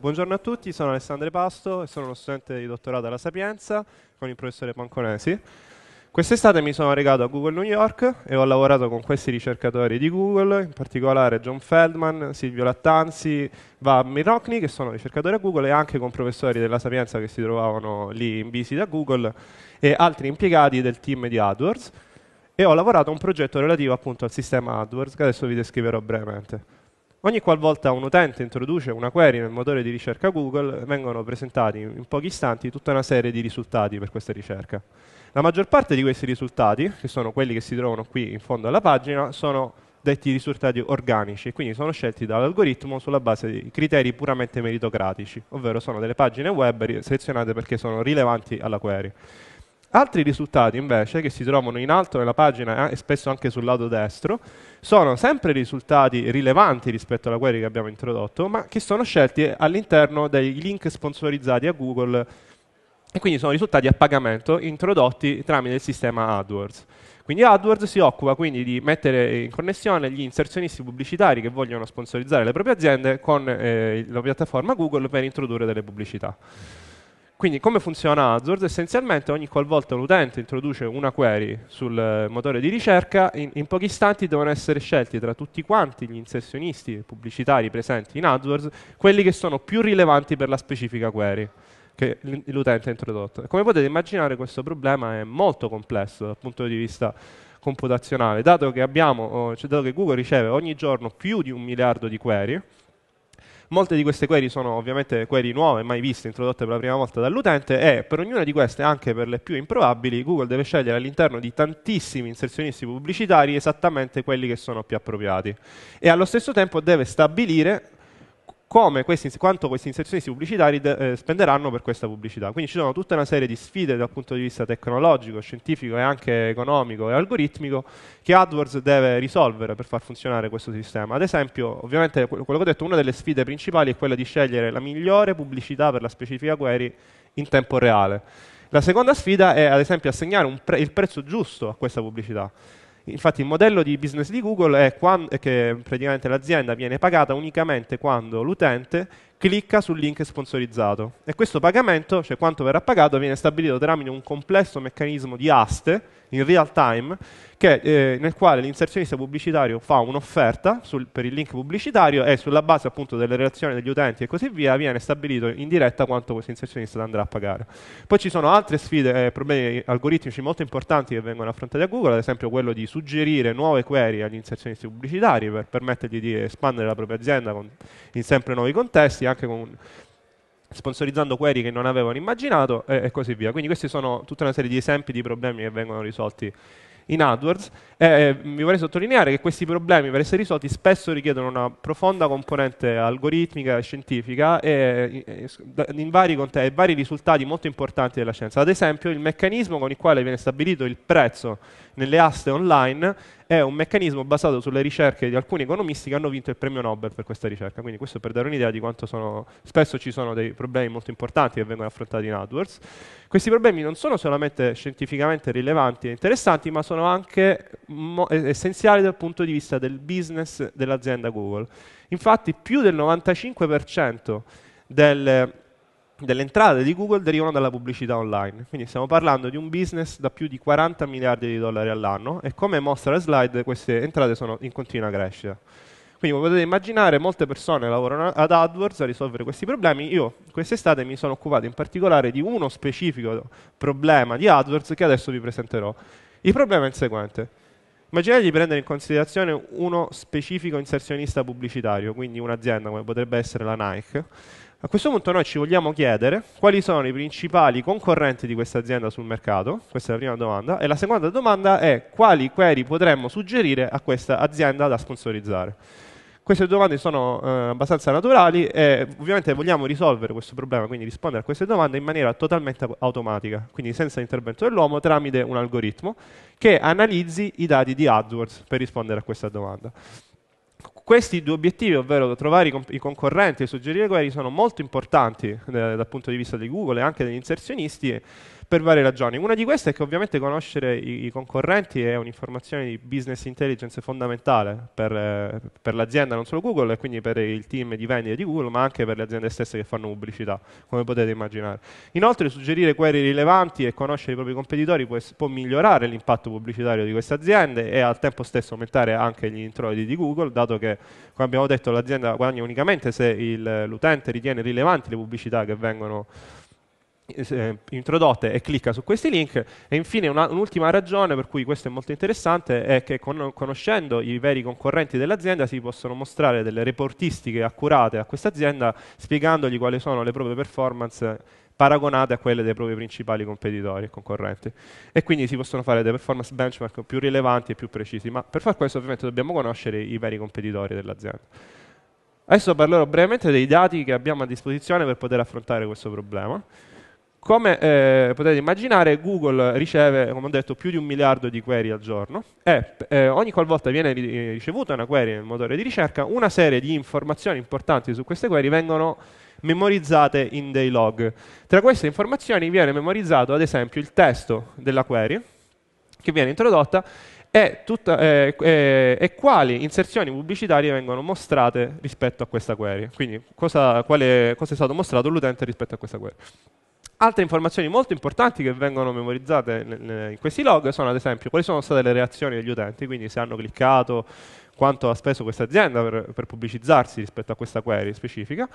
buongiorno a tutti, sono Alessandro Pasto e sono uno studente di dottorato alla Sapienza con il professore Panconesi. Quest'estate mi sono recato a Google New York e ho lavorato con questi ricercatori di Google, in particolare John Feldman, Silvio Lattanzi, Vab Mirocni, che sono ricercatori a Google, e anche con professori della Sapienza che si trovavano lì in visita a Google e altri impiegati del team di AdWords. E ho lavorato a un progetto relativo appunto al sistema AdWords, che adesso vi descriverò brevemente. Ogni qualvolta un utente introduce una query nel motore di ricerca Google, vengono presentati in pochi istanti tutta una serie di risultati per questa ricerca. La maggior parte di questi risultati, che sono quelli che si trovano qui in fondo alla pagina, sono detti risultati organici, quindi sono scelti dall'algoritmo sulla base di criteri puramente meritocratici, ovvero sono delle pagine web selezionate perché sono rilevanti alla query. Altri risultati invece che si trovano in alto nella pagina e spesso anche sul lato destro sono sempre risultati rilevanti rispetto alla query che abbiamo introdotto ma che sono scelti all'interno dei link sponsorizzati a Google e quindi sono risultati a pagamento introdotti tramite il sistema AdWords. Quindi AdWords si occupa quindi di mettere in connessione gli inserzionisti pubblicitari che vogliono sponsorizzare le proprie aziende con eh, la piattaforma Google per introdurre delle pubblicità. Quindi come funziona Azure? Essenzialmente ogni qualvolta un utente introduce una query sul eh, motore di ricerca, in, in, pochi istanti devono essere scelti tra tutti quanti gli inserzionisti pubblicitari presenti in AdWords quelli che sono più rilevanti per la specifica query che l'utente ha introdotto. Come potete immaginare questo problema è molto complesso dal punto di vista computazionale, dato che, abbiamo, oh, cioè dato che Google riceve ogni giorno più di un miliardo di query, Molte di queste query sono ovviamente query nuove, mai viste, introdotte per la prima volta dall'utente e per ognuna di queste, anche per le più improbabili, Google deve scegliere all'interno di tantissimi inserzionisti pubblicitari esattamente quelli che sono più appropriati e allo stesso tempo deve stabilire questi, quanto queste inserzioni pubblicitarie eh, spenderanno per questa pubblicità. Quindi ci sono tutta una serie di sfide dal punto di vista tecnologico, scientifico e anche economico e algoritmico che AdWords deve risolvere per far funzionare questo sistema. Ad esempio, ovviamente quello che ho detto, una delle sfide principali è quella di scegliere la migliore pubblicità per la specifica query in tempo reale. La seconda sfida è ad esempio assegnare pre il prezzo giusto a questa pubblicità. Infatti il modello di business di Google è, quando, è che praticamente l'azienda viene pagata unicamente quando l'utente clicca sul link sponsorizzato. E questo pagamento, cioè quanto verrà pagato, viene stabilito tramite un complesso meccanismo di aste in real time che, eh, nel quale l'inserzionista pubblicitario fa un'offerta per il link pubblicitario e sulla base appunto delle relazioni degli utenti e così via viene stabilito in diretta quanto questo inserzionista andrà a pagare. Poi ci sono altre sfide, eh, problemi algoritmici molto importanti che vengono affrontati a Google, ad esempio quello di suggerire nuove query agli inserzionisti pubblicitari per permettergli di espandere la propria azienda con, in sempre nuovi contesti, anche con, sponsorizzando query che non avevano immaginato e, e così via. Quindi questi sono tutta una serie di esempi di problemi che vengono risolti in AdWords e eh, vi eh, vorrei sottolineare che questi problemi per essere risolti spesso richiedono una profonda componente algoritmica e scientifica e eh, in vari, e vari risultati molto importanti della scienza. Ad esempio il meccanismo con il quale viene stabilito il prezzo nelle aste online è un meccanismo basato sulle ricerche di alcuni economisti che hanno vinto il premio Nobel per questa ricerca, quindi questo per dare un'idea di quanto sono, spesso ci sono dei problemi molto importanti che vengono affrontati in AdWords. Questi problemi non sono solamente scientificamente rilevanti e interessanti, ma sono sono anche essenziali dal punto di vista del business dell'azienda Google. Infatti più del 95% del, delle entrate di Google derivano dalla pubblicità online, quindi stiamo parlando di un business da più di 40 miliardi di dollari all'anno e come mostra la slide queste entrate sono in continua crescita. Quindi come potete immaginare molte persone lavorano ad AdWords a risolvere questi problemi, io quest'estate mi sono occupato in particolare di uno specifico problema di AdWords che adesso vi presenterò. Il problema è il seguente. Immaginate di prendere in considerazione uno specifico inserzionista pubblicitario, quindi un'azienda come potrebbe essere la Nike. A questo punto noi ci vogliamo chiedere quali sono i principali concorrenti di questa azienda sul mercato, questa è la prima domanda, e la seconda domanda è quali query potremmo suggerire a questa azienda da sponsorizzare. Queste domande sono eh, abbastanza naturali e ovviamente vogliamo risolvere questo problema, quindi rispondere a queste domande in maniera totalmente automatica, quindi senza intervento dell'uomo, tramite un algoritmo che analizzi i dati di AdWords per rispondere a questa domanda. Questi due obiettivi, ovvero trovare i, concorrenti e suggerire query, sono molto importanti eh, dal punto di vista di Google e anche degli inserzionisti per varie ragioni. Una di queste è che ovviamente conoscere i, i concorrenti è un'informazione di business intelligence fondamentale per, eh, per, l'azienda, non solo Google, e quindi per il team di vendita di Google, ma anche per le aziende stesse che fanno pubblicità, come potete immaginare. Inoltre suggerire query rilevanti e conoscere i propri competitori può, può migliorare l'impatto pubblicitario di queste aziende e al tempo stesso aumentare anche gli introiti di Google, dato che, come abbiamo detto, l'azienda guadagna unicamente se il, l'utente ritiene rilevanti le pubblicità che vengono eh, introdotte e clicca su questi link e infine una, un'ultima ragione per cui questo è molto interessante è che con, conoscendo i veri concorrenti dell'azienda si possono mostrare delle reportistiche accurate a questa azienda spiegandogli quali sono le proprie performance paragonate a quelle dei propri principali competitori e concorrenti. E quindi si possono fare dei performance benchmark più rilevanti e più precisi, ma per far questo ovviamente dobbiamo conoscere i veri competitori dell'azienda. Adesso parlerò brevemente dei dati che abbiamo a disposizione per poter affrontare questo problema. Come eh, potete immaginare, Google riceve, come ho detto, più di un miliardo di query al giorno e eh, ogni qualvolta viene ricevuta una query nel motore di ricerca, una serie di informazioni importanti su queste query vengono memorizzate in dei log. Tra queste informazioni viene memorizzato, ad esempio, il testo della query che viene introdotta e, tutta, eh, eh, e, quali inserzioni pubblicitarie vengono mostrate rispetto a questa query. Quindi cosa, quale, cosa è stato mostrato l'utente rispetto a questa query. Altre informazioni molto importanti che vengono memorizzate in questi log sono ad esempio quali sono state le reazioni degli utenti, quindi se hanno cliccato, quanto ha speso questa azienda per, per pubblicizzarsi rispetto a questa query specifica,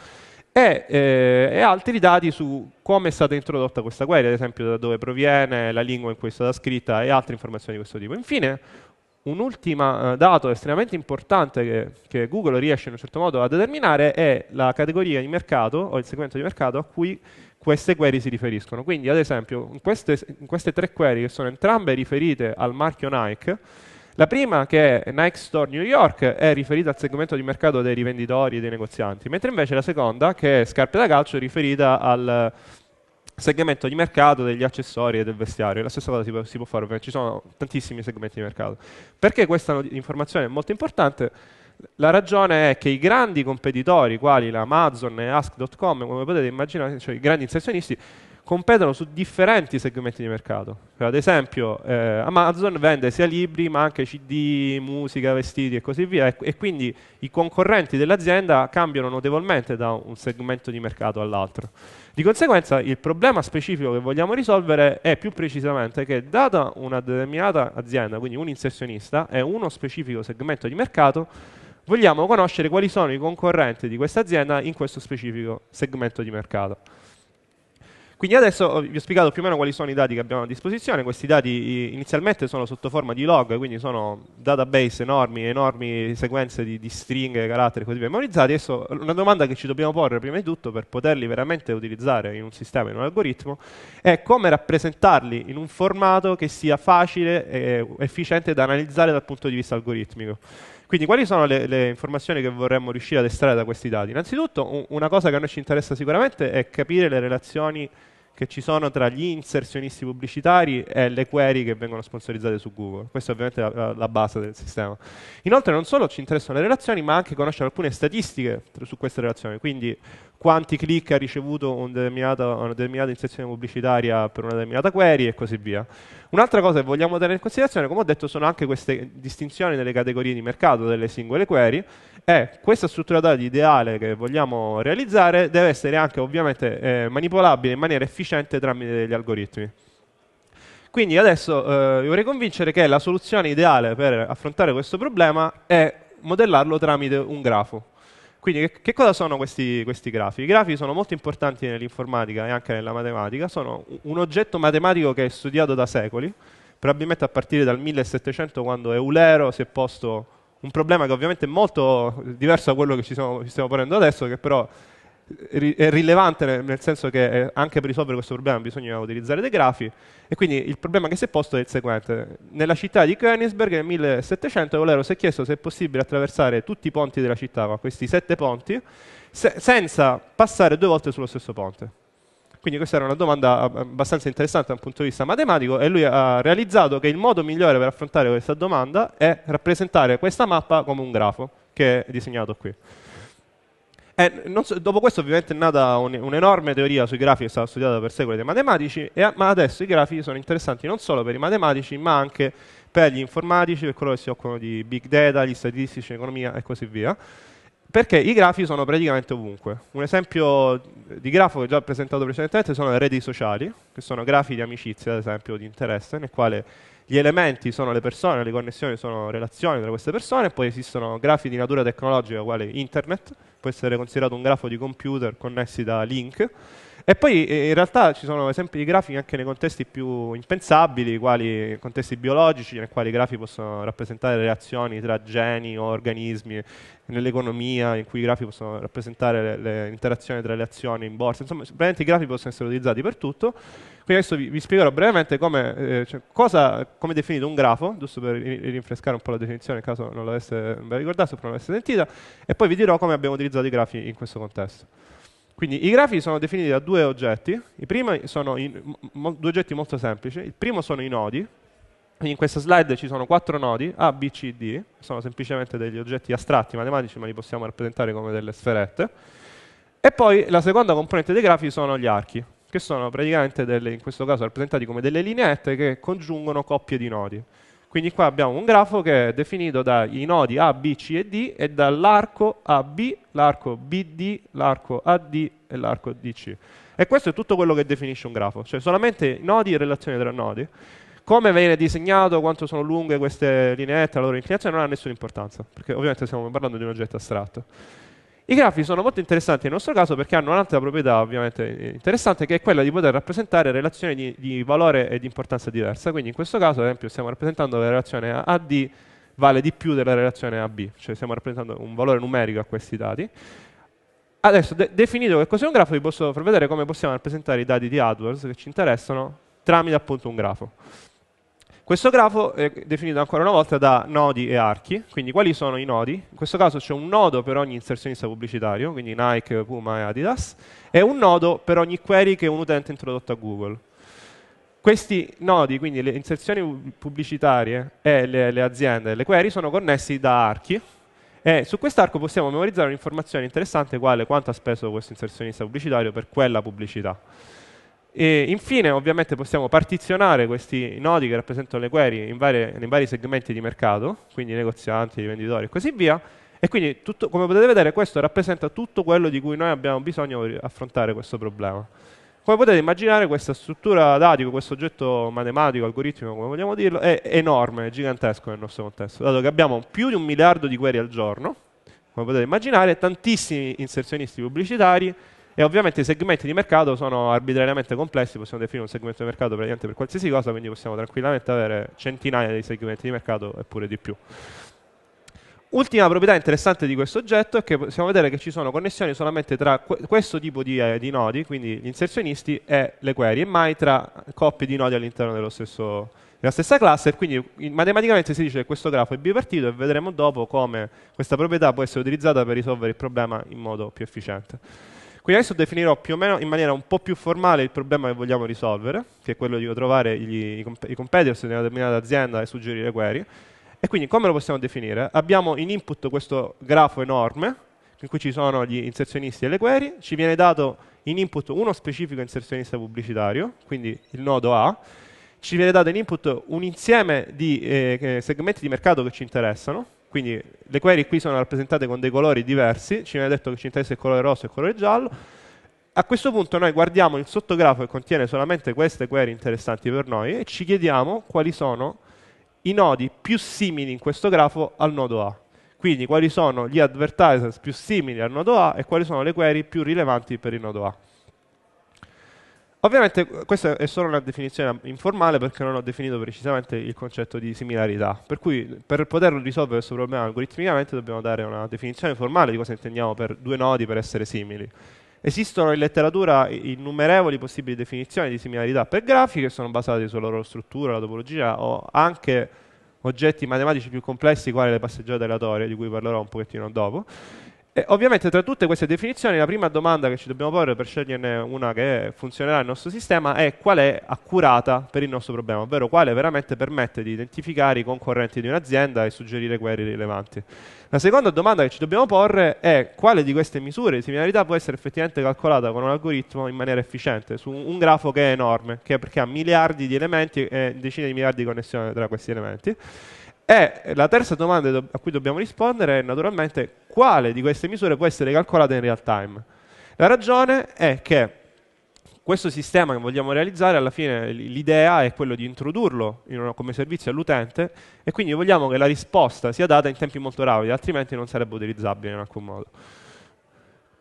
e, eh, e, altri dati su come è stata introdotta questa query, ad esempio da dove proviene, la lingua in cui è stata scritta e altre informazioni di questo tipo. Infine, un ultimo eh, dato estremamente importante che, che, Google riesce in un certo modo a determinare è la categoria di mercato o il segmento di mercato a cui queste query si riferiscono. Quindi, ad esempio, in queste, in queste tre query che sono entrambe riferite al marchio Nike, la prima, che è Nike Store New York, è riferita al segmento di mercato dei rivenditori e dei negozianti, mentre invece la seconda, che è Scarpe da calcio, è riferita al segmento di mercato degli accessori e del vestiario. La stessa cosa si può, si può fare, perché ci sono tantissimi segmenti di mercato. Perché questa informazione è molto importante? La ragione è che i grandi competitori, quali la Amazon e Ask.com, come potete immaginare, cioè i grandi inserzionisti, competono su differenti segmenti di mercato. Cioè, ad esempio, eh, Amazon vende sia libri ma anche CD, musica, vestiti e così via, e, e, quindi i concorrenti dell'azienda cambiano notevolmente da un segmento di mercato all'altro. Di conseguenza il problema specifico che vogliamo risolvere è più precisamente che data una determinata azienda, quindi un inserzionista, e uno specifico segmento di mercato, vogliamo conoscere quali sono i concorrenti di questa azienda in questo specifico segmento di mercato. Quindi adesso oh, vi ho spiegato più o meno quali sono i dati che abbiamo a disposizione, questi dati inizialmente sono sotto forma di log, quindi sono database enormi, enormi sequenze di, di stringhe, caratteri e così memorizzati. Adesso una domanda che ci dobbiamo porre prima di tutto per poterli veramente utilizzare in un sistema, in un algoritmo, è come rappresentarli in un formato che sia facile e efficiente da analizzare dal punto di vista algoritmico. Quindi quali sono le, le, informazioni che vorremmo riuscire ad estrarre da questi dati? Innanzitutto una cosa che a noi ci interessa sicuramente è capire le relazioni che ci sono tra gli inserzionisti pubblicitari e le query che vengono sponsorizzate su Google. Questa è ovviamente la, la base del sistema. Inoltre non solo ci interessano le relazioni, ma anche conoscere alcune statistiche su queste relazioni. Quindi quanti click ha ricevuto un una determinata inserzione pubblicitaria per una determinata query e così via. Un'altra cosa che vogliamo tenere in considerazione, come ho detto, sono anche queste distinzioni nelle categorie di mercato delle singole query e questa struttura dati ideale che vogliamo realizzare deve essere anche ovviamente eh, manipolabile in maniera efficiente tramite degli algoritmi. Quindi adesso eh, vi vorrei convincere che la soluzione ideale per affrontare questo problema è modellarlo tramite un grafo. Quindi che, che cosa sono questi, questi, grafi? I grafi sono molto importanti nell'informatica e anche nella matematica, sono un oggetto matematico che è studiato da secoli, probabilmente a partire dal 1700 quando Eulero si è posto un problema che ovviamente è molto diverso da quello che ci, sono, ci stiamo ponendo adesso, che però è rilevante nel senso che eh, anche per risolvere questo problema bisogna utilizzare dei grafi e quindi il problema che si è posto è il seguente. Nella città di Königsberg nel 1700 Valero si è chiesto se è possibile attraversare tutti i ponti della città, ma questi sette ponti, se senza passare due volte sullo stesso ponte. Quindi questa era una domanda eh, abbastanza interessante da un punto di vista matematico e lui ha realizzato che il modo migliore per affrontare questa domanda è rappresentare questa mappa come un grafo che è disegnato qui. Eh, so, dopo questo ovviamente è nata un, un'enorme teoria sui grafi che è stata studiata per secoli dai matematici, e, ma adesso i grafi sono interessanti non solo per i matematici, ma anche per gli informatici, per coloro che si occupano di big data, gli statistici, economia e così via, perché i grafi sono praticamente ovunque. Un esempio di grafo che ho già presentato precedentemente sono le reti sociali, che sono grafi di amicizia, ad esempio, di interesse, nel quale gli elementi sono le persone, le connessioni sono relazioni tra queste persone, poi esistono grafi di natura tecnologica, quale internet, può essere considerato un grafo di computer connessi da link, e poi eh, in realtà ci sono esempi di grafi anche nei contesti più impensabili, quali contesti biologici, nei quali i grafi possono rappresentare reazioni tra geni o organismi, nell'economia, in cui i grafi possono rappresentare le, interazioni tra le azioni in borsa. Insomma, i grafi possono essere utilizzati per tutto. Quindi adesso vi, vi spiegherò brevemente come, eh, cioè, cosa, come definito un grafo, giusto per rinfrescare un po' la definizione in caso non l'aveste ricordato, se non l'aveste sentita, e poi vi dirò come abbiamo utilizzato i grafi in questo contesto. Quindi i grafi sono definiti da due oggetti, i primi sono in, mo, due oggetti molto semplici, il primo sono i nodi, in questa slide ci sono quattro nodi, A, B, C, D, sono semplicemente degli oggetti astratti matematici ma li possiamo rappresentare come delle sferette, e poi la seconda componente dei grafi sono gli archi, che sono praticamente delle, in questo caso rappresentati come delle lineette che congiungono coppie di nodi. Quindi qua abbiamo un grafo che è definito dai nodi A, B, C e D e dall'arco AB, l'arco BD, l'arco AD e l'arco DC. E questo è tutto quello che definisce un grafo, cioè solamente nodi e relazioni tra nodi. Come viene disegnato, quanto sono lunghe queste lineette, la loro inclinazione non ha nessuna importanza, perché ovviamente stiamo parlando di un oggetto astratto. I grafi sono molto interessanti nel nostro caso perché hanno un'altra proprietà ovviamente interessante che è quella di poter rappresentare relazioni di, di valore e di importanza diversa. Quindi in questo caso, ad esempio, stiamo rappresentando la relazione AD vale di più della relazione AB, cioè stiamo rappresentando un valore numerico a questi dati. Adesso, de definito che cos'è un grafo, vi posso far vedere come possiamo rappresentare i dati di AdWords che ci interessano tramite appunto un grafo. Questo grafo è definito ancora una volta da nodi e archi, quindi quali sono i nodi? In questo caso c'è un nodo per ogni inserzionista pubblicitario, quindi Nike, Puma e Adidas, e un nodo per ogni query che un utente ha introdotto a Google. Questi nodi, quindi le inserzioni pubblicitarie e le, le aziende le query, sono connessi da archi, e su quest'arco possiamo memorizzare un'informazione interessante quale quanto ha speso questo inserzionista pubblicitario per quella pubblicità. E infine ovviamente possiamo partizionare questi nodi che rappresentano le query in, varie, in vari segmenti di mercato, quindi negozianti, venditori e così via, e quindi tutto, come potete vedere questo rappresenta tutto quello di cui noi abbiamo bisogno per affrontare questo problema. Come potete immaginare questa struttura dati, questo oggetto matematico, algoritmico, come vogliamo dirlo, è enorme, gigantesco nel nostro contesto, dato che abbiamo più di un miliardo di query al giorno, come potete immaginare, tantissimi inserzionisti pubblicitari, e ovviamente i segmenti di mercato sono arbitrariamente complessi, possiamo definire un segmento di mercato praticamente per qualsiasi cosa, quindi possiamo tranquillamente avere centinaia di segmenti di mercato eppure di più. Ultima proprietà interessante di questo oggetto è che possiamo vedere che ci sono connessioni solamente tra que questo tipo di, eh, di, nodi, quindi gli inserzionisti, e le query, e mai tra coppie di nodi all'interno della stessa classe, quindi in, matematicamente si dice che questo grafo è bipartito e vedremo dopo come questa proprietà può essere utilizzata per risolvere il problema in modo più efficiente. Quindi adesso definirò più o meno in maniera un po' più formale il problema che vogliamo risolvere, che è quello di trovare gli, i, comp- competitors di una determinata azienda e suggerire query. E quindi come lo possiamo definire? Abbiamo in input questo grafo enorme, in cui ci sono gli inserzionisti e le query, ci viene dato in input uno specifico inserzionista pubblicitario, quindi il nodo A, ci viene dato in input un insieme di eh, segmenti di mercato che ci interessano, quindi le query qui sono rappresentate con dei colori diversi, ci viene detto che ci interessa il colore rosso e il colore giallo. A questo punto noi guardiamo il sottografo che contiene solamente queste query interessanti per noi e ci chiediamo quali sono i nodi più simili in questo grafo al nodo A. Quindi quali sono gli advertisers più simili al nodo A e quali sono le query più rilevanti per il nodo A. Ovviamente questa è solo una definizione informale perché non ho definito precisamente il concetto di similarità, per cui per poter risolvere questo problema algoritmicamente dobbiamo dare una definizione formale di cosa intendiamo per due nodi per essere simili. Esistono in letteratura innumerevoli possibili definizioni di similarità per grafi che sono basate sulla loro struttura, la topologia o anche oggetti matematici più complessi quali le passeggiate aleatorie di cui parlerò un pochettino dopo e ovviamente tra tutte queste definizioni la prima domanda che ci dobbiamo porre per sceglierne una che funzionerà nel nostro sistema è qual è accurata per il nostro problema, ovvero quale veramente permette di identificare i concorrenti di un'azienda e suggerire query rilevanti. La seconda domanda che ci dobbiamo porre è quale di queste misure di similarità può essere effettivamente calcolata con un algoritmo in maniera efficiente su un grafo che è enorme, che perché ha miliardi di elementi e decine di miliardi di connessioni tra questi elementi. E la terza domanda a cui dobbiamo rispondere è naturalmente quale di queste misure può essere calcolata in real time. La ragione è che questo sistema che vogliamo realizzare, alla fine l'idea è quello di introdurlo in una, come servizio all'utente e quindi vogliamo che la risposta sia data in tempi molto rapidi, altrimenti non sarebbe utilizzabile in alcun modo.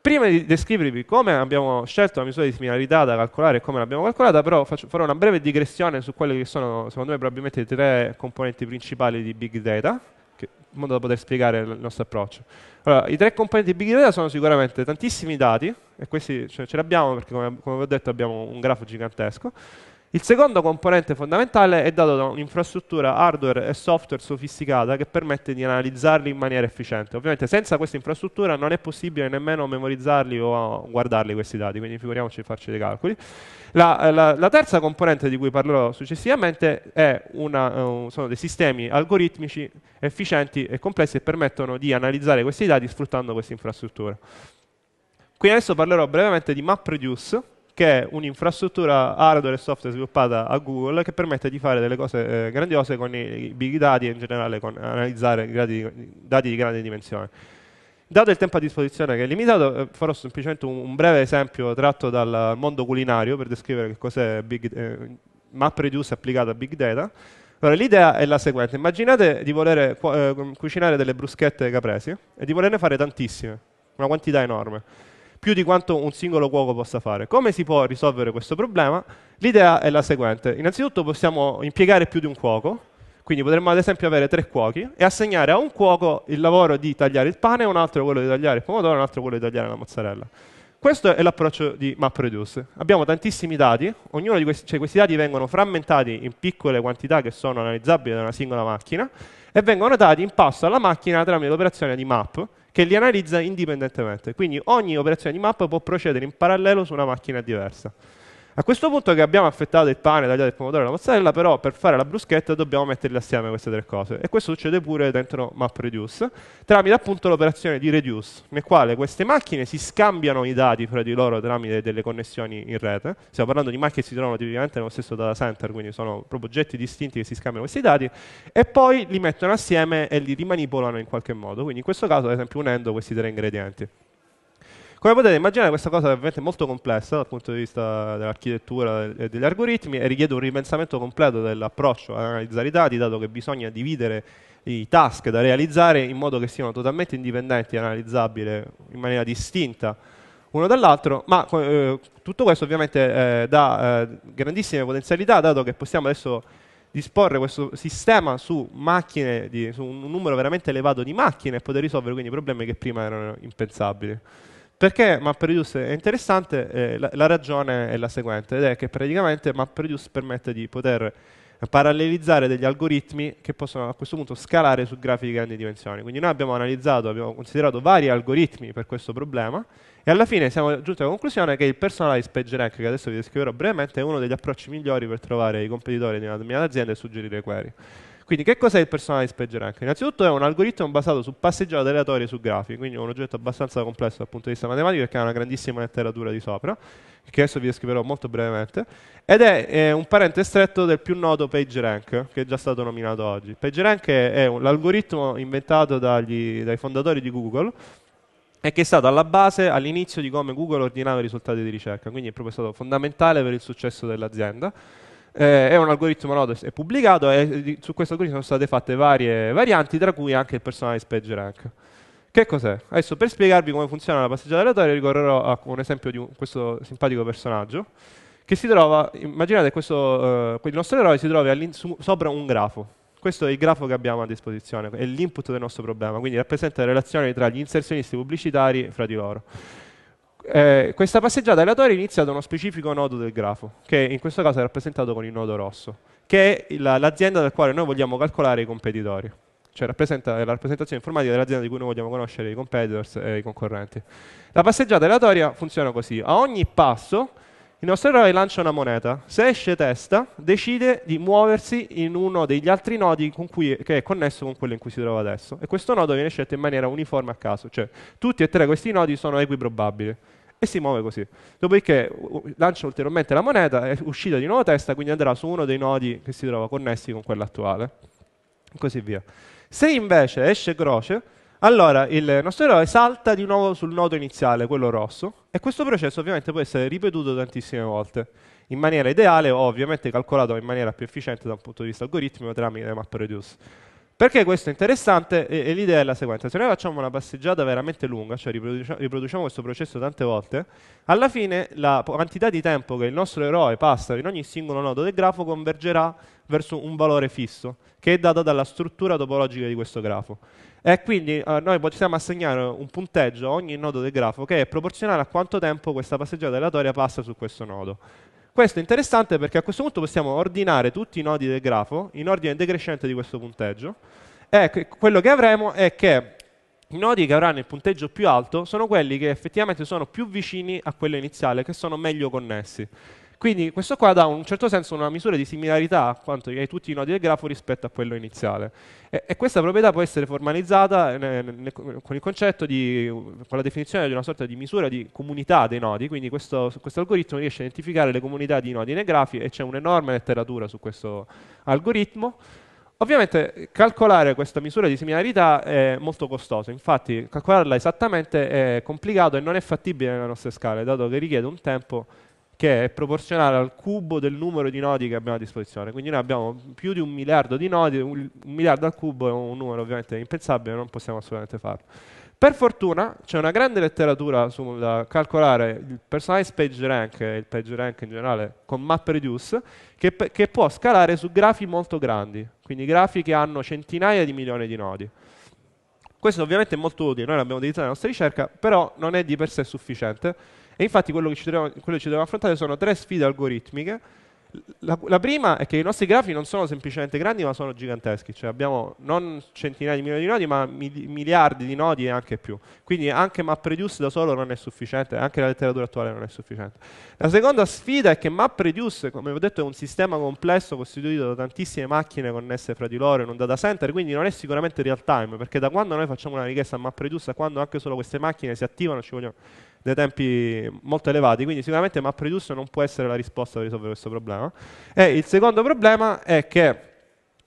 Prima di descrivervi come abbiamo scelto la misura di similarità da calcolare e come l'abbiamo calcolata, però faccio, farò una breve digressione su quelle che sono, secondo me, probabilmente le tre componenti principali di Big Data, che, in modo da poter spiegare il nostro approccio. Allora, i tre componenti di Big Data sono sicuramente tantissimi dati, e questi cioè, ce li abbiamo perché, come, come vi ho detto, abbiamo un grafo gigantesco, il secondo componente fondamentale è dato da un'infrastruttura hardware e software sofisticata che permette di analizzarli in maniera efficiente. Ovviamente senza questa infrastruttura non è possibile nemmeno memorizzarli o ah, guardarli questi dati, quindi figuriamoci di farci dei calcoli. La, eh, la, la, terza componente di cui parlerò successivamente una, uh, sono dei sistemi algoritmici efficienti e complessi che permettono di analizzare questi dati sfruttando questa infrastruttura. Qui adesso parlerò brevemente di MapReduce, che è un'infrastruttura hardware e software sviluppata a Google che permette di fare delle cose eh, grandiose con i big data e in generale con analizzare gradi, dati di grande dimensione. Dato il tempo a disposizione che è limitato, eh, farò semplicemente un, un, breve esempio tratto dal mondo culinario per descrivere che cos'è eh, MapReduce applicato a big data. Allora, l'idea è la seguente, immaginate di voler eh, cucinare delle bruschette capresi e di volerne fare tantissime, una quantità enorme più di quanto un singolo cuoco possa fare. Come si può risolvere questo problema? L'idea è la seguente. Innanzitutto possiamo impiegare più di un cuoco, quindi potremmo ad esempio avere tre cuochi e assegnare a un cuoco il lavoro di tagliare il pane, un altro quello di tagliare il pomodoro, e un altro quello di tagliare la mozzarella. Questo è l'approccio di MapReduce. Abbiamo tantissimi dati, questi, cioè questi dati vengono frammentati in piccole quantità che sono analizzabili da una singola macchina e vengono dati in passo alla macchina tramite l'operazione di map, che li analizza indipendentemente. Quindi ogni operazione di mappa può procedere in parallelo su una macchina diversa. A questo punto che abbiamo affettato il pane, tagliato il pomodoro e la mozzarella, però per fare la bruschetta dobbiamo metterle assieme queste tre cose. E questo succede pure dentro MapReduce, tramite appunto l'operazione di reduce, nel quale queste macchine si scambiano i dati fra di loro tramite delle connessioni in rete. Stiamo parlando di macchine che si trovano tipicamente nello stesso data center, quindi sono proprio oggetti distinti che si scambiano questi dati, e poi li mettono assieme e li rimanipolano in qualche modo. Quindi in questo caso, ad esempio, unendo questi tre ingredienti. Come potete immaginare questa cosa è ovviamente molto complessa dal punto di vista dell'architettura e degli algoritmi e richiede un ripensamento completo dell'approccio ad analizzare i dati, dato che bisogna dividere i task da realizzare in modo che siano totalmente indipendenti e analizzabili in maniera distinta uno dall'altro, ma eh, tutto questo ovviamente eh, dà eh, grandissime potenzialità, dato che possiamo adesso disporre questo sistema su, macchine di, su un numero veramente elevato di macchine e poter risolvere quindi problemi che prima erano impensabili. Perché MapReduce è interessante? Eh, la, la, ragione è la seguente, ed è che praticamente MapReduce permette di poter parallelizzare degli algoritmi che possono a questo punto scalare su grafiche di grandi dimensioni. Quindi noi abbiamo analizzato, abbiamo considerato vari algoritmi per questo problema e alla fine siamo giunti alla conclusione che il personalized page rank, che adesso vi descriverò brevemente, è uno degli approcci migliori per trovare i competitori di una determinata azienda e suggerire query. Quindi che cos'è il personale di rank? Innanzitutto è un algoritmo basato su passeggiate aleatorie su grafi, quindi un oggetto abbastanza complesso dal punto di vista matematico perché ha una grandissima letteratura di sopra, che adesso vi descriverò molto brevemente, ed è eh, un parente stretto del più noto PageRank, che è già stato nominato oggi. PageRank è, è l'algoritmo inventato dagli, dai fondatori di Google, e che è stato alla base all'inizio di come Google ordinava i risultati di ricerca, quindi è proprio stato fondamentale per il successo dell'azienda eh, è un algoritmo nodo, è pubblicato e su questo algoritmo sono state fatte varie varianti, tra cui anche il personalized page rank. Che cos'è? Adesso per spiegarvi come funziona la passeggiata aleatoria ricorrerò a un esempio di un, questo simpatico personaggio che si trova, immaginate questo, eh, il nostro eroe si trovi sopra un grafo. Questo è il grafo che abbiamo a disposizione, è l'input del nostro problema, quindi rappresenta le relazioni tra gli inserzionisti pubblicitari fra di loro eh, questa passeggiata aleatoria inizia da uno specifico nodo del grafo, che in questo caso è rappresentato con il nodo rosso, che è l'azienda dal quale noi vogliamo calcolare i competitori. Cioè rappresenta la rappresentazione informatica dell'azienda di cui noi vogliamo conoscere i competitors e i concorrenti. La passeggiata aleatoria funziona così. A ogni passo il nostro eroe lancia una moneta, se esce testa decide di muoversi in uno degli altri nodi cui, che è connesso con quello in cui si trova adesso e questo nodo viene scelto in maniera uniforme a caso, cioè tutti e tre questi nodi sono equiprobabili e si muove così. Dopodiché lancia ulteriormente la moneta, è uscita di nuovo testa, quindi andrà su uno dei nodi che si trova connessi con quello attuale e così via. Se invece esce croce, allora, il nostro eroe salta di nuovo sul nodo iniziale, quello rosso, e questo processo ovviamente può essere ripetuto tantissime volte, in maniera ideale o ovviamente calcolato in maniera più efficiente da un punto di vista algoritmico tramite MapReduce. Perché questo è interessante e, e l'idea è la seguente, se noi facciamo una passeggiata veramente lunga, cioè riproduciamo, riproduciamo questo processo tante volte, alla fine la quantità di tempo che il nostro eroe passa in ogni singolo nodo del grafo convergerà verso un valore fisso, che è dato dalla struttura topologica di questo grafo. E quindi eh, noi possiamo assegnare un punteggio a ogni nodo del grafo che è proporzionale a quanto tempo questa passeggiata aleatoria passa su questo nodo. Questo è interessante perché a questo punto possiamo ordinare tutti i nodi del grafo in ordine decrescente di questo punteggio e quello che avremo è che i nodi che avranno il punteggio più alto sono quelli che effettivamente sono più vicini a quello iniziale, che sono meglio connessi. Quindi questo qua dà in un certo senso una misura di similarità a quanto hai tutti i nodi del grafo rispetto a quello iniziale. E, e questa proprietà può essere formalizzata ne, ne, con il concetto di, con la definizione di una sorta di misura di comunità dei nodi, quindi questo, questo algoritmo riesce a identificare le comunità di nodi nei grafi e c'è un'enorme letteratura su questo algoritmo. Ovviamente calcolare questa misura di similarità è molto costoso, infatti calcolarla esattamente è complicato e non è fattibile nelle nostre scale, dato che richiede un tempo che è proporzionale al cubo del numero di nodi che abbiamo a disposizione. Quindi noi abbiamo più di un miliardo di nodi, un, un miliardo al cubo è un numero ovviamente impensabile, non possiamo assolutamente farlo. Per fortuna c'è una grande letteratura sul calcolare il personalized page rank e il page rank in generale con MapReduce che, che può scalare su grafi molto grandi, quindi grafi che hanno centinaia di milioni di nodi. Questo ovviamente è molto utile, noi l'abbiamo utilizzato nella nostra ricerca, però non è di per sé sufficiente e infatti quello che ci dobbiamo, che ci dobbiamo affrontare sono tre sfide algoritmiche. La, la, prima è che i nostri grafi non sono semplicemente grandi, ma sono giganteschi. Cioè abbiamo non centinaia di milioni di nodi, ma mili miliardi di nodi e anche più. Quindi anche MapReduce da solo non è sufficiente, anche la letteratura attuale non è sufficiente. La seconda sfida è che MapReduce, come ho detto, è un sistema complesso costituito da tantissime macchine connesse fra di loro in un data center, quindi non è sicuramente real time, perché da quando noi facciamo una richiesta a MapReduce a quando anche solo queste macchine si attivano ci vogliono dei tempi molto elevati, quindi sicuramente MapReduce non può essere la risposta per risolvere questo problema. E il secondo problema è che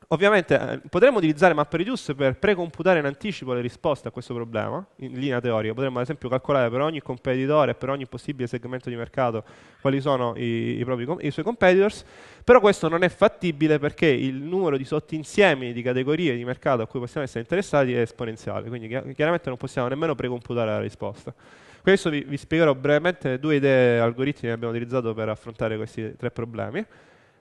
Ovviamente eh, potremmo utilizzare MapReduce per precomputare in anticipo le risposte a questo problema, in linea teorica. Potremmo ad esempio calcolare per ogni competitore, per ogni possibile segmento di mercato, quali sono i, i, propri, i suoi competitors, però questo non è fattibile perché il numero di sottinsiemi di categorie di mercato a cui possiamo essere interessati è esponenziale, quindi chiaramente non possiamo nemmeno precomputare la risposta. Questo vi, vi spiegherò brevemente due idee algoritmi che abbiamo utilizzato per affrontare questi tre problemi.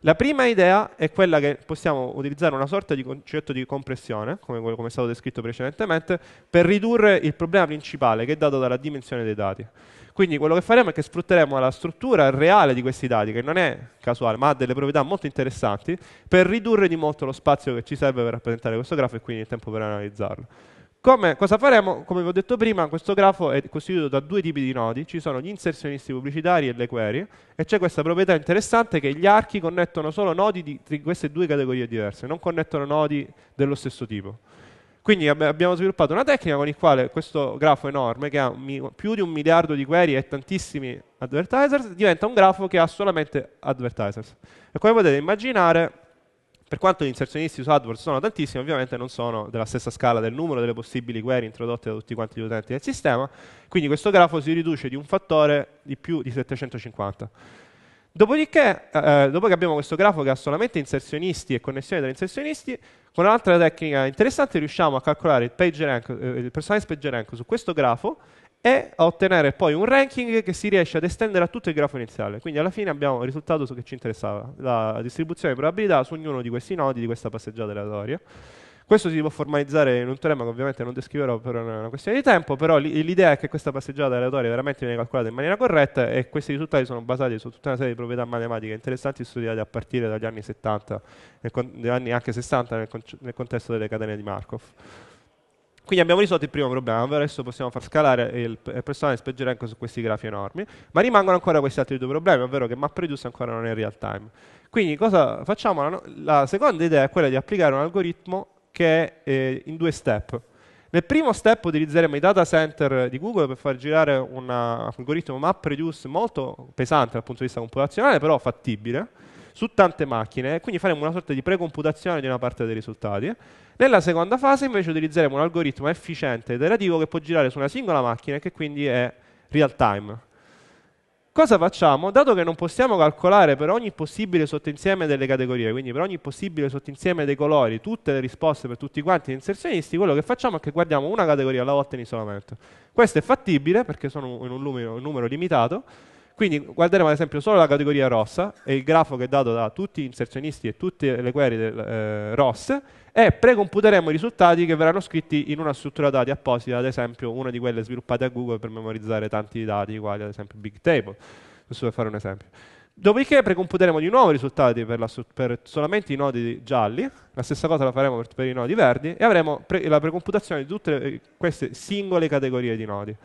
La prima idea è quella che possiamo utilizzare una sorta di concetto di compressione, come, come, è stato descritto precedentemente, per ridurre il problema principale che è dato dalla dimensione dei dati. Quindi quello che faremo è che sfrutteremo la struttura reale di questi dati, che non è casuale, ma ha delle proprietà molto interessanti, per ridurre di molto lo spazio che ci serve per rappresentare questo grafo e quindi il tempo per analizzarlo. Come, cosa faremo? Come vi ho detto prima, questo grafo è costituito da due tipi di nodi, ci sono gli inserzionisti pubblicitari e le query, e c'è questa proprietà interessante che gli archi connettono solo nodi di, di queste due categorie diverse, non connettono nodi dello stesso tipo. Quindi ab abbiamo sviluppato una tecnica con il quale questo grafo enorme, che ha più di un miliardo di query e tantissimi advertisers, diventa un grafo che ha solamente advertisers. E come potete immaginare, per quanto gli inserzionisti su AdWords sono tantissimi, ovviamente non sono della stessa scala del numero delle possibili query introdotte da tutti quanti gli utenti del sistema, quindi questo grafo si riduce di un fattore di più di 750. Dopodiché, eh, eh, dopo che abbiamo questo grafo che ha solamente inserzionisti e connessioni tra inserzionisti, con un'altra tecnica interessante riusciamo a calcolare il, page rank, eh, il personalized page rank su questo grafo e a ottenere poi un ranking che si riesce ad estendere a tutto il grafo iniziale. Quindi alla fine abbiamo il risultato su che ci interessava, la distribuzione di probabilità su ognuno di questi nodi di questa passeggiata aleatoria. Questo si può formalizzare in un teorema che ovviamente non descriverò per una questione di tempo, però l'idea è che questa passeggiata aleatoria veramente viene calcolata in maniera corretta e questi risultati sono basati su tutta una serie di proprietà matematiche interessanti studiate a partire dagli anni 70, negli anni anche 60 nel, nel contesto delle catene di Markov. Quindi abbiamo risolto il primo problema, adesso possiamo far scalare il personale spegger anche su questi grafi enormi, ma rimangono ancora questi altri due problemi, ovvero che MapReduce ancora non è in real time. Quindi cosa facciamo? La, seconda idea è quella di applicare un algoritmo che è eh, in due step. Nel primo step utilizzeremo i data center di Google per far girare un algoritmo MapReduce molto pesante dal punto di vista computazionale, però fattibile, su tante macchine, quindi faremo una sorta di precomputazione di una parte dei risultati. Nella seconda fase invece utilizzeremo un algoritmo efficiente e iterativo che può girare su una singola macchina e che quindi è real time. Cosa facciamo? Dato che non possiamo calcolare per ogni possibile sottoinsieme delle categorie, quindi per ogni possibile sottoinsieme dei colori, tutte le risposte per tutti quanti gli inserzionisti, quello che facciamo è che guardiamo una categoria alla volta in isolamento. Questo è fattibile perché sono in un numero, un numero limitato, quindi guarderemo ad esempio solo la categoria rossa e il grafo che è dato da tutti gli inserzionisti e tutte le query del, eh, ROS e precomputeremo i risultati che verranno scritti in una struttura dati apposita, ad esempio una di quelle sviluppate a Google per memorizzare tanti dati, quali ad esempio Bigtable, giusto per fare un esempio. Dopodiché precomputeremo di nuovo i risultati per, la, per, solamente i nodi gialli, la stessa cosa la faremo per, per i nodi verdi e avremo pre, la precomputazione di tutte le, queste singole categorie di nodi.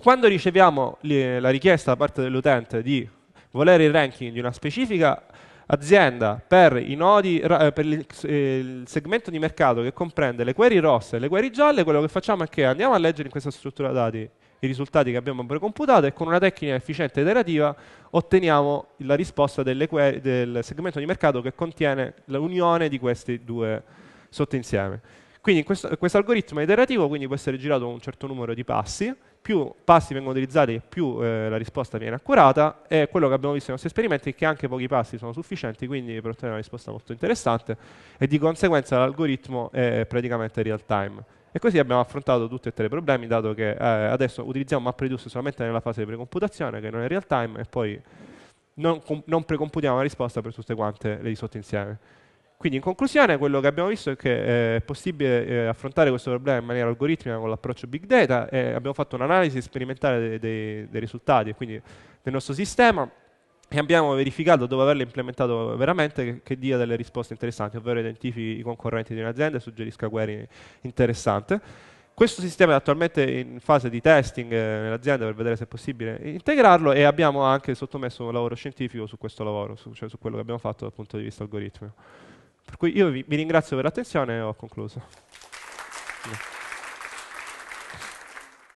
Quando riceviamo la richiesta da parte dell'utente di volere il ranking di una specifica azienda per, nodi, eh, per eh, il segmento di mercato che comprende le query rosse e le query gialle, quello che facciamo è che andiamo a leggere in questa struttura dati i risultati che abbiamo precomputato e con una tecnica efficiente e iterativa otteniamo la risposta del segmento di mercato che contiene l'unione di questi due sottoinsieme. Quindi questo, questo algoritmo è iterativo, quindi può essere girato un certo numero di passi, più passi vengono utilizzati più eh, la risposta viene accurata e quello che abbiamo visto nei nostri esperimenti è che anche pochi passi sono sufficienti quindi per ottenere una risposta molto interessante e di conseguenza l'algoritmo è praticamente real time. E così abbiamo affrontato tutti e tre i problemi dato che eh, adesso utilizziamo MapReduce solamente nella fase di precomputazione che non è real time e poi non, non precomputiamo la risposta per tutte quante le risotte insieme. Quindi in conclusione quello che abbiamo visto è che eh, è possibile eh, affrontare questo problema in maniera algoritmica con l'approccio big data e abbiamo fatto un'analisi sperimentale dei, dei, dei risultati quindi del nostro sistema e abbiamo verificato dopo averlo implementato veramente che, che, dia delle risposte interessanti, ovvero identifichi i concorrenti di un'azienda e suggerisca query interessanti. Questo sistema è attualmente in fase di testing eh, nell'azienda per vedere se è possibile integrarlo e abbiamo anche sottomesso un lavoro scientifico su questo lavoro, su, cioè su quello che abbiamo fatto dal punto di vista algoritmico. Per cui io vi, vi ringrazio per l'attenzione e ho concluso.